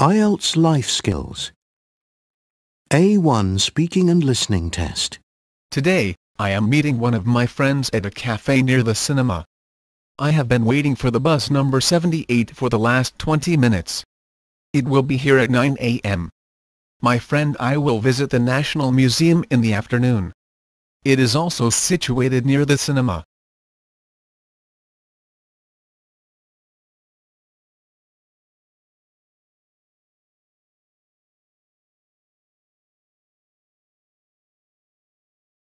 IELTS Life Skills A1 Speaking and Listening Test Today, I am meeting one of my friends at a cafe near the cinema. I have been waiting for the bus number 78 for the last 20 minutes. It will be here at 9 a.m. My friend I will visit the National Museum in the afternoon. It is also situated near the cinema.